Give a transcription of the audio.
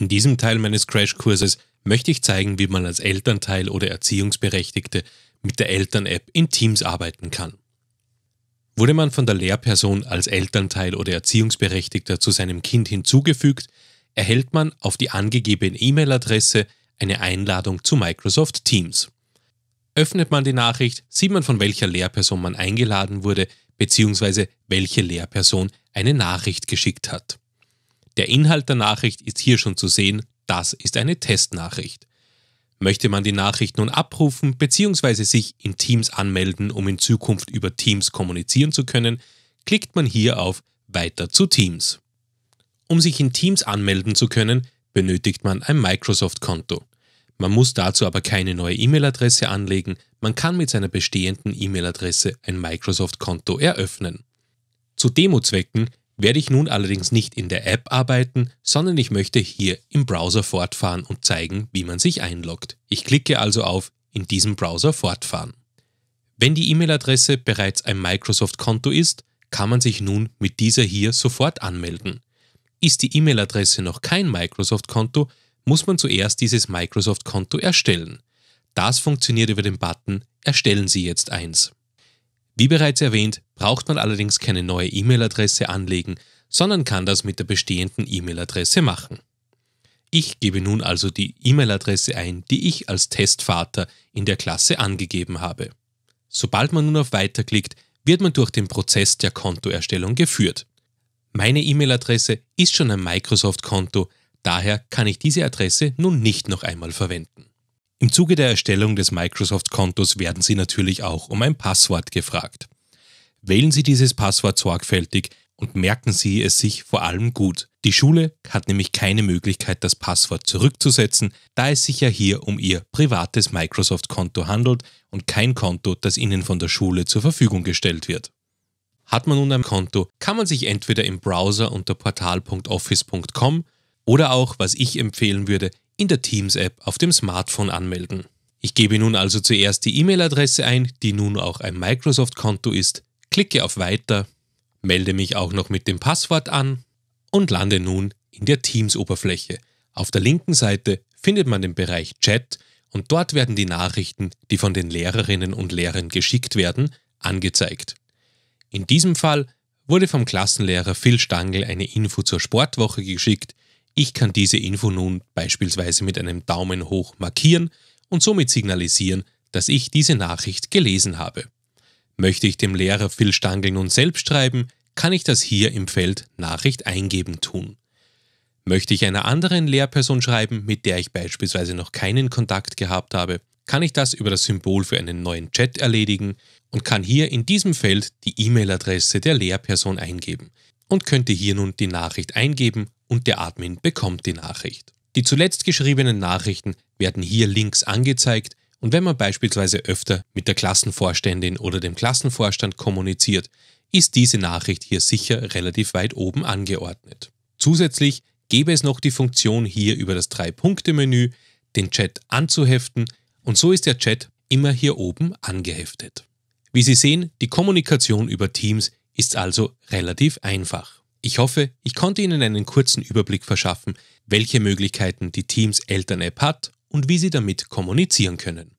In diesem Teil meines Crashkurses möchte ich zeigen, wie man als Elternteil oder Erziehungsberechtigte mit der Eltern-App in Teams arbeiten kann. Wurde man von der Lehrperson als Elternteil oder Erziehungsberechtigter zu seinem Kind hinzugefügt, erhält man auf die angegebene E-Mail-Adresse eine Einladung zu Microsoft Teams. Öffnet man die Nachricht, sieht man, von welcher Lehrperson man eingeladen wurde bzw. welche Lehrperson eine Nachricht geschickt hat. Der Inhalt der Nachricht ist hier schon zu sehen, das ist eine Testnachricht. Möchte man die Nachricht nun abrufen bzw. sich in Teams anmelden, um in Zukunft über Teams kommunizieren zu können, klickt man hier auf Weiter zu Teams. Um sich in Teams anmelden zu können, benötigt man ein Microsoft-Konto. Man muss dazu aber keine neue E-Mail-Adresse anlegen, man kann mit seiner bestehenden E-Mail-Adresse ein Microsoft-Konto eröffnen. Zu Demozwecken werde ich nun allerdings nicht in der App arbeiten, sondern ich möchte hier im Browser fortfahren und zeigen, wie man sich einloggt. Ich klicke also auf in diesem Browser fortfahren. Wenn die E-Mail-Adresse bereits ein Microsoft-Konto ist, kann man sich nun mit dieser hier sofort anmelden. Ist die E-Mail-Adresse noch kein Microsoft-Konto, muss man zuerst dieses Microsoft-Konto erstellen. Das funktioniert über den Button Erstellen Sie jetzt eins. Wie bereits erwähnt, braucht man allerdings keine neue E-Mail-Adresse anlegen, sondern kann das mit der bestehenden E-Mail-Adresse machen. Ich gebe nun also die E-Mail-Adresse ein, die ich als Testvater in der Klasse angegeben habe. Sobald man nun auf Weiter klickt, wird man durch den Prozess der Kontoerstellung geführt. Meine E-Mail-Adresse ist schon ein Microsoft-Konto, daher kann ich diese Adresse nun nicht noch einmal verwenden. Im Zuge der Erstellung des Microsoft-Kontos werden Sie natürlich auch um ein Passwort gefragt. Wählen Sie dieses Passwort sorgfältig und merken Sie es sich vor allem gut. Die Schule hat nämlich keine Möglichkeit, das Passwort zurückzusetzen, da es sich ja hier um Ihr privates Microsoft-Konto handelt und kein Konto, das Ihnen von der Schule zur Verfügung gestellt wird. Hat man nun ein Konto, kann man sich entweder im Browser unter portal.office.com oder auch, was ich empfehlen würde, in der Teams-App auf dem Smartphone anmelden. Ich gebe nun also zuerst die E-Mail-Adresse ein, die nun auch ein Microsoft-Konto ist, klicke auf Weiter, melde mich auch noch mit dem Passwort an und lande nun in der Teams-Oberfläche. Auf der linken Seite findet man den Bereich Chat und dort werden die Nachrichten, die von den Lehrerinnen und Lehrern geschickt werden, angezeigt. In diesem Fall wurde vom Klassenlehrer Phil Stangl eine Info zur Sportwoche geschickt, ich kann diese Info nun beispielsweise mit einem Daumen hoch markieren und somit signalisieren, dass ich diese Nachricht gelesen habe. Möchte ich dem Lehrer Phil Stangl nun selbst schreiben, kann ich das hier im Feld Nachricht eingeben tun. Möchte ich einer anderen Lehrperson schreiben, mit der ich beispielsweise noch keinen Kontakt gehabt habe, kann ich das über das Symbol für einen neuen Chat erledigen und kann hier in diesem Feld die E-Mail-Adresse der Lehrperson eingeben und könnte hier nun die Nachricht eingeben und der Admin bekommt die Nachricht. Die zuletzt geschriebenen Nachrichten werden hier links angezeigt und wenn man beispielsweise öfter mit der Klassenvorständin oder dem Klassenvorstand kommuniziert, ist diese Nachricht hier sicher relativ weit oben angeordnet. Zusätzlich gäbe es noch die Funktion hier über das Drei-Punkte-Menü den Chat anzuheften und so ist der Chat immer hier oben angeheftet. Wie Sie sehen, die Kommunikation über Teams ist also relativ einfach. Ich hoffe, ich konnte Ihnen einen kurzen Überblick verschaffen, welche Möglichkeiten die Teams Eltern-App hat und wie Sie damit kommunizieren können.